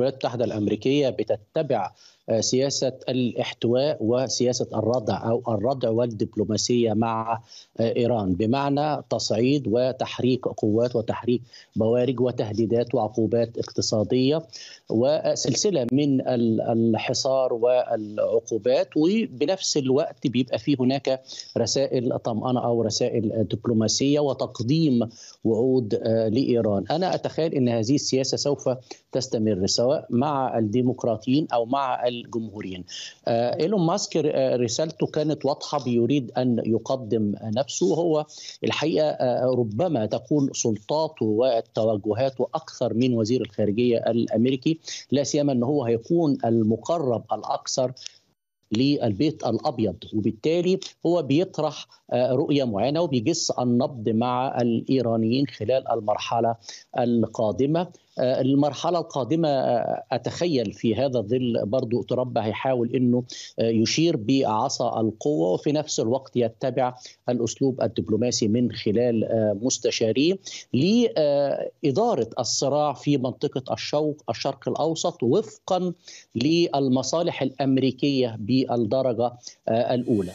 الولايات المتحده الامريكيه بتتبع آه، سياسه الاحتواء وسياسه الردع او الردع والدبلوماسيه مع آه، ايران بمعنى تصعيد وتحريك قوات وتحريك بوارج وتهديدات وعقوبات اقتصاديه وسلسله من الحصار والعقوبات وبنفس الوقت بيبقى في هناك رسائل طمأنه او رسائل دبلوماسيه وتقديم وعود آه، لايران انا اتخيل ان هذه السياسه سوف تستمر سواء مع الديمقراطيين او مع ال الجمهوريين آه، ايلون ماسك آه، رسالته كانت واضحه بيريد ان يقدم نفسه هو الحقيقه آه، ربما تكون سلطاته وتوجهاته اكثر من وزير الخارجيه الامريكي لا سيما ان هو هيكون المقرب الاكثر للبيت الابيض وبالتالي هو بيطرح رؤيه معينه وبيجس النبض مع الايرانيين خلال المرحله القادمه آه، المرحلة القادمة آه، أتخيل في هذا الظل برضو ترامب هيحاول أنه آه، يشير بعصا القوة وفي نفس الوقت يتبع الأسلوب الدبلوماسي من خلال مستشاريه لإدارة الصراع في منطقة الشوق الشرق الأوسط وفقا للمصالح الأمريكية بالدرجة الأولى